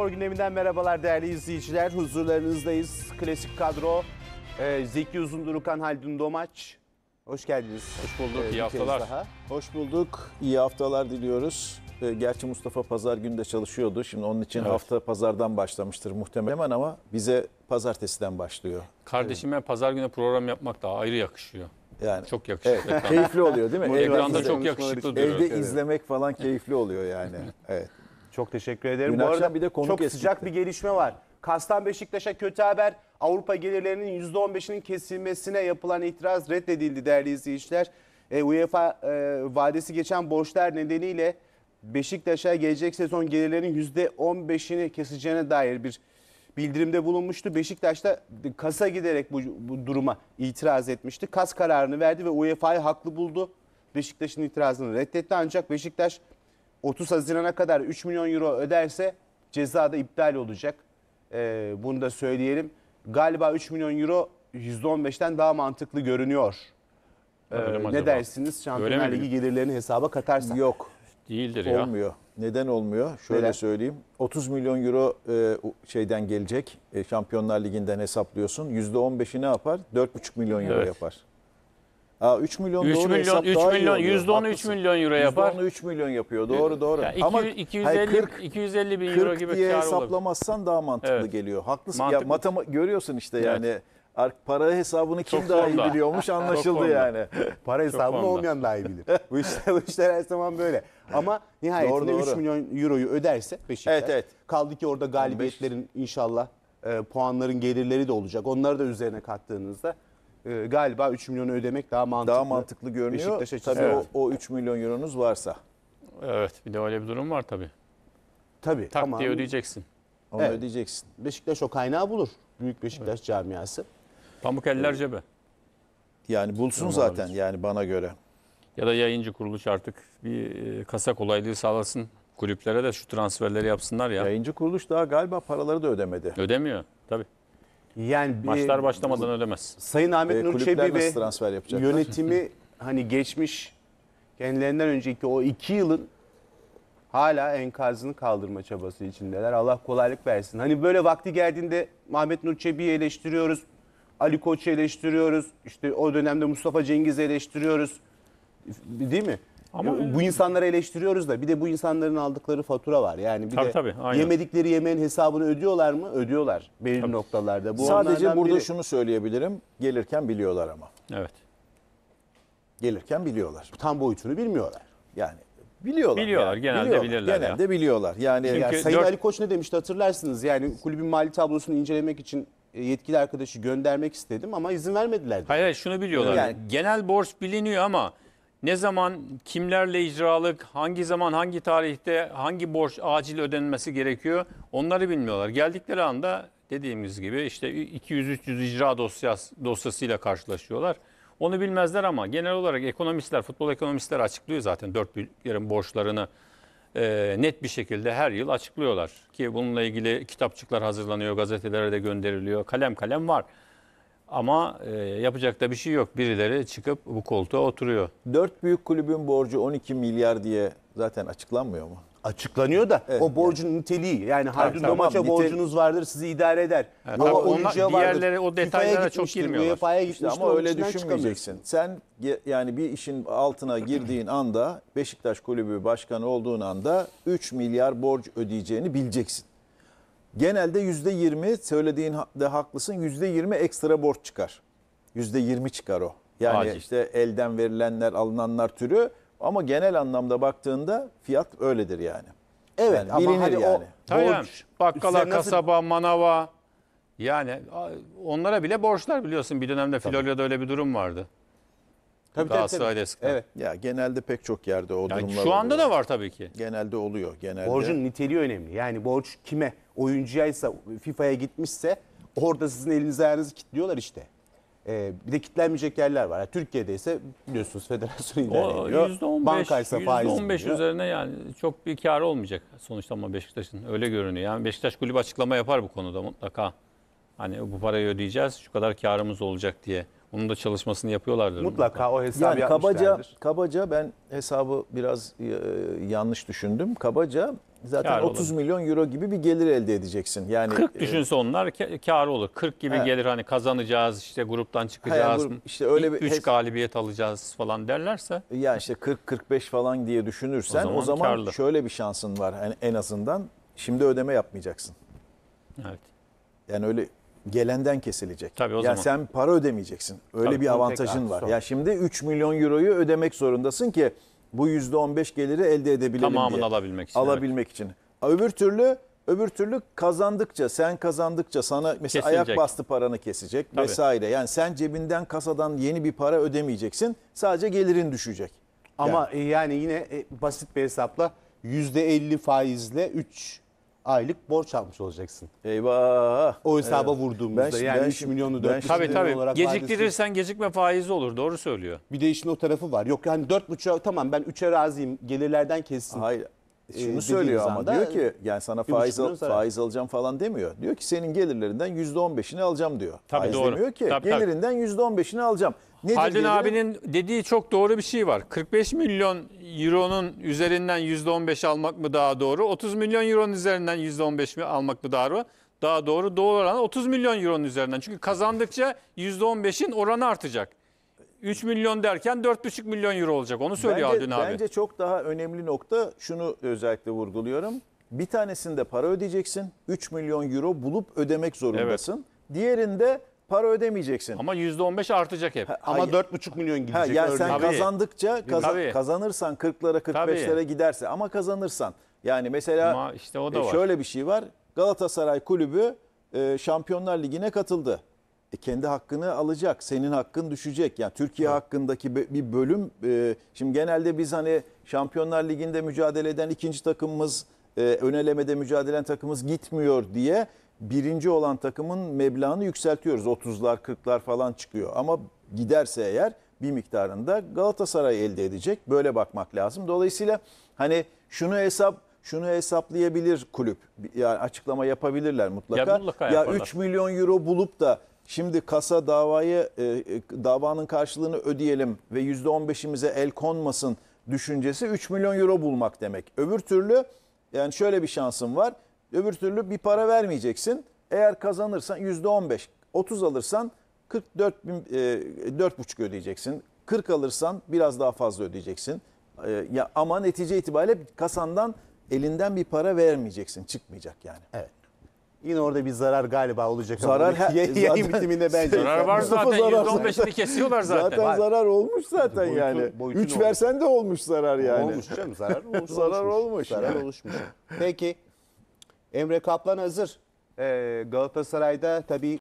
Spor gündeminden merhabalar değerli izleyiciler. Huzurlarınızdayız. Klasik kadro e, Zeki Uzundurukan, Haldun Domaç. Hoş geldiniz. Hoş bulduk. Ee, iyi haftalar. Daha. Hoş bulduk. İyi haftalar diliyoruz. E, gerçi Mustafa pazar günü de çalışıyordu. Şimdi onun için evet. hafta pazardan başlamıştır muhtemelen ama bize pazartesiden başlıyor. Kardeşim ben pazar günü program yapmak daha ayrı yakışıyor. Yani çok yakışıklı. Evet, keyifli oluyor değil mi? Ekranda çok yakışıklı duruyor. Evde izlemek falan keyifli oluyor yani. evet. Çok teşekkür ederim. Dün Bu arada bir de konuk çok eskikti. sıcak bir gelişme var. Kastan Beşiktaş'a kötü haber. Avrupa gelirlerinin %15'inin kesilmesine yapılan itiraz reddedildi değerli izleyiciler. E, UEFA e, vadesi geçen borçlar nedeniyle Beşiktaş'a gelecek sezon gelirlerinin %15'ini keseceğine dair bir bildirimde bulunmuştu. Beşiktaş da kasa giderek bu, bu duruma itiraz etmişti. Kas kararını verdi ve UEFA'yı haklı buldu. Beşiktaş'ın itirazını reddetti ancak Beşiktaş 30 Haziran'a kadar 3 milyon euro öderse ceza da iptal olacak. Ee, bunu da söyleyelim. Galiba 3 milyon euro %15'ten daha mantıklı görünüyor. Ee, ne acaba? dersiniz? Şampiyonlar Ligi gelirlerini hesaba katarsak. Yok. Değildir ya. Olmuyor. Neden olmuyor? Şöyle Neden? söyleyeyim. 30 milyon euro e, şeyden gelecek. E, Şampiyonlar Ligi'nden hesaplıyorsun. %15'i ne yapar? 4,5 milyon euro Evet. yapar. Aa, 3 milyon 3 doğru milyon, hesap 3 daha milyon, iyi oluyor. %10'u 3 milyon euro yapar. %10'u 3 milyon yapıyor. Ee, doğru doğru. Yani Ama 250, hayır, 40, 250 bin euro gibi diye hesaplamazsan daha mantıklı Evet. geliyor. Haklısın. Mantıklı. Ya matema görüyorsun işte yani. Ar- Para hesabını kim Çok daha iyi biliyormuş anlaşıldı yani. Para hesabını olmayan daha iyi bilir. bu, işler, bu işler her zaman böyle. Ama nihayetinde Doğru, 3 doğru. milyon euroyu öderse Beşiktaş. Evet, evet. Kaldı ki orada galibiyetlerin inşallah e, puanların gelirleri de olacak. Onları da üzerine kattığınızda e, galiba 3 milyonu ödemek daha mantıklı. Daha mantıklı görünüyor. tabii evet. o, o 3 milyon euronuz varsa. Evet bir de öyle bir durum var tabii. Tabii. Tak ama, diye ödeyeceksin. Onu evet. ödeyeceksin. Beşiktaş o kaynağı bulur. Büyük Beşiktaş evet. camiası. Pamuk eller evet. cebe. Yani bulsun Normal zaten olabilir. yani bana göre. Ya da yayıncı kuruluş artık bir e, kasa kolaylığı sağlasın. Kulüplere de şu transferleri yapsınlar ya. Yayıncı kuruluş daha galiba paraları da ödemedi. Ödemiyor tabii. Yani Maçlar başlamadan ödemez. Sayın Ahmet e, Nur Çebi ve transfer yapacak? yönetimi hani geçmiş kendilerinden önceki o iki yılın hala enkazını kaldırma çabası içindeler. Allah kolaylık versin. Hani böyle vakti geldiğinde Ahmet Nur Çebi'yi eleştiriyoruz. Ali Koç'u eleştiriyoruz. İşte o dönemde Mustafa Cengiz'i eleştiriyoruz. Değil mi? Ama ya, bu insanları eleştiriyoruz da bir de bu insanların aldıkları fatura var. Yani bir tabii, de tabii, yemedikleri yemeğin hesabını ödüyorlar mı? Ödüyorlar belirli tabii. noktalarda. Bu Sadece burada biri... şunu söyleyebilirim. Gelirken biliyorlar ama. Evet. Gelirken biliyorlar. Tam boyutunu bilmiyorlar. Yani Biliyorlar. Biliyorlar yani. genelde biliyorlar. bilirler. Genelde ya. biliyorlar. Yani, Çünkü yani Sayın 4... Ali Koç ne demişti hatırlarsınız. Yani kulübün mali tablosunu incelemek için e, yetkili arkadaşı göndermek istedim ama izin vermediler. Hayır hayır şunu biliyorlar. Yani, genel borç biliniyor ama ne zaman kimlerle icralık, hangi zaman hangi tarihte hangi borç acil ödenmesi gerekiyor onları bilmiyorlar. Geldikleri anda dediğimiz gibi işte 200-300 icra dosyası, dosyasıyla karşılaşıyorlar. Onu bilmezler ama genel olarak ekonomistler, futbol ekonomistler açıklıyor zaten dört ülkelerin borçlarını e, net bir şekilde her yıl açıklıyorlar. Ki bununla ilgili kitapçıklar hazırlanıyor, gazetelere de gönderiliyor, kalem kalem var. Ama e, yapacak da bir şey yok. Birileri çıkıp bu koltuğa oturuyor. Dört büyük kulübün borcu 12 milyar diye zaten açıklanmıyor mu? Açıklanıyor da Evet, o borcun niteliği yani Hardun tamam, Domaç'a nite- borcunuz vardır sizi idare eder. Evet, tabii onlar- oyuncuya vardır. diğerleri o detaylara çok girmiyorlar. UEFA'ya gitmiştir, ama öyle düşünmeyeceksin. Sen yani bir işin altına girdiğin anda Beşiktaş Kulübü Başkanı olduğun anda 3 milyar borç ödeyeceğini bileceksin. Genelde yüzde yirmi söylediğin de haklısın yüzde yirmi ekstra borç çıkar. Yüzde yirmi çıkar o. Yani Acil. işte elden verilenler alınanlar türü ama genel anlamda baktığında fiyat öyledir yani. Evet yani ama bilinir hani yani. O, Tabii yani. Bakkala, nasıl- kasaba, manava yani onlara bile borçlar biliyorsun bir dönemde Florya'da öyle bir durum vardı. Tabii, tabii, tabii. Evet. Ya genelde pek çok yerde o yani durumlar Şu anda oluyor. da var tabii ki. Genelde oluyor. Genelde. Borcun niteliği önemli. Yani borç kime? Oyuncuyaysa, FIFA'ya gitmişse orada sizin elinizi ayağınızı kilitliyorlar işte. Ee, bir de kilitlenmeyecek yerler var. Yani Türkiye'de ise biliyorsunuz federasyon ilan ediyor. %15, Bankaysa faiz %15 üzerine yani çok bir kar olmayacak sonuçta ama Beşiktaş'ın öyle görünüyor. Yani Beşiktaş kulüp açıklama yapar bu konuda mutlaka. Hani bu parayı ödeyeceğiz şu kadar karımız olacak diye. Onun da çalışmasını yapıyorlardır. Mutlaka o hesabı yani kabaca, kabaca ben hesabı biraz e, yanlış düşündüm. Kabaca zaten Kâr 30 olur. milyon euro gibi bir gelir elde edeceksin. Yani 40 e, düşünse onlar kar olur. 40 gibi he. gelir hani kazanacağız işte gruptan çıkacağız. He, işte öyle bir 3 galibiyet alacağız falan derlerse. Ya işte 40 45 falan diye düşünürsen o zaman, o zaman şöyle bir şansın var yani en azından şimdi ödeme yapmayacaksın. Evet. Yani öyle gelenden kesilecek. Tabii o ya zaman. sen para ödemeyeceksin. Öyle Tabii, bir avantajın var. Son. Ya şimdi 3 milyon euroyu ödemek zorundasın ki bu %15 geliri elde edebilelim Tamamını diye. alabilmek için. Alabilmek evet. için. Öbür türlü öbür türlü kazandıkça sen kazandıkça sana mesela Kesilecek. ayak bastı paranı kesecek Tabii. vesaire. Yani sen cebinden kasadan yeni bir para ödemeyeceksin. Sadece gelirin düşecek. Ama yani, yani yine e, basit bir hesapla %50 faizle 3 aylık borç almış olacaksın. Eyvah. O hesaba evet. vurduğumuzda ben, yani ben, 3 milyonu 4 tabii, tabii. olarak Geciktirirsen vadesi... gecikme faizi olur doğru söylüyor. Bir de işin o tarafı var. Yok yani 4,5 tamam ben 3'e razıyım gelirlerden kessin. Hayır e, şunu ee, söylüyor ama diyor ki yani sana faiz al, faiz alacağım falan demiyor. Diyor ki senin gelirlerinden %15'ini alacağım diyor. Tabii faiz doğru. demiyor ki tabii, gelirinden tabii. %15'ini alacağım. Nedir Haldun geliri? abinin dediği çok doğru bir şey var. 45 milyon euronun üzerinden %15 almak mı daha doğru? 30 milyon euronun üzerinden %15 mi almak mı daha doğru? Daha doğru doğru oranı 30 milyon euronun üzerinden. Çünkü kazandıkça %15'in oranı artacak. 3 milyon derken 4,5 milyon euro olacak. Onu söylüyor bence, Adün abi. Bence çok daha önemli nokta şunu özellikle vurguluyorum. Bir tanesinde para ödeyeceksin. 3 milyon euro bulup ödemek zorundasın. Evet. Diğerinde para ödemeyeceksin. Ama %15 artacak hep. Ha, Ama 4,5 milyon gidecek. Ha, yani örneğin. sen kazandıkça kazan, Tabii. kazanırsan 40'lara 45'lere giderse ama kazanırsan. Yani mesela Ama işte o da e, var. şöyle bir şey var. Galatasaray kulübü e, Şampiyonlar Ligi'ne katıldı e, kendi hakkını alacak. Senin hakkın düşecek. Yani Türkiye evet. hakkındaki bir bölüm e, şimdi genelde biz hani Şampiyonlar Ligi'nde mücadele eden ikinci takımımız e, önelemede mücadele eden takımımız gitmiyor diye birinci olan takımın meblağını yükseltiyoruz. 30'lar 40'lar falan çıkıyor. Ama giderse eğer bir miktarında Galatasaray elde edecek. Böyle bakmak lazım. Dolayısıyla hani şunu hesap şunu hesaplayabilir kulüp. Yani açıklama yapabilirler mutlaka. Ya, mutlaka ya 3 milyon euro bulup da Şimdi kasa davayı e, e, davanın karşılığını ödeyelim ve %15'imize el konmasın düşüncesi 3 milyon euro bulmak demek. Öbür türlü yani şöyle bir şansın var. Öbür türlü bir para vermeyeceksin. Eğer kazanırsan %15, 30 alırsan 44 bin, e, 4,5 ödeyeceksin. 40 alırsan biraz daha fazla ödeyeceksin. E, ya ama netice itibariyle kasandan elinden bir para vermeyeceksin. Çıkmayacak yani. Evet. Yine orada bir zarar galiba olacak. Zarar ama her, yayın bitiminde bence. Zarar var zaten. %15'ini kesiyorlar zaten. Zaten var. zarar olmuş zaten boyutu, yani. Boyutu 3 olmuş. versen de olmuş zarar yani. Olmuş canım zarar olmuş. zarar olmuş. Zarar oluşmuş. Peki Emre Kaplan hazır. Ee, Galatasaray'da tabii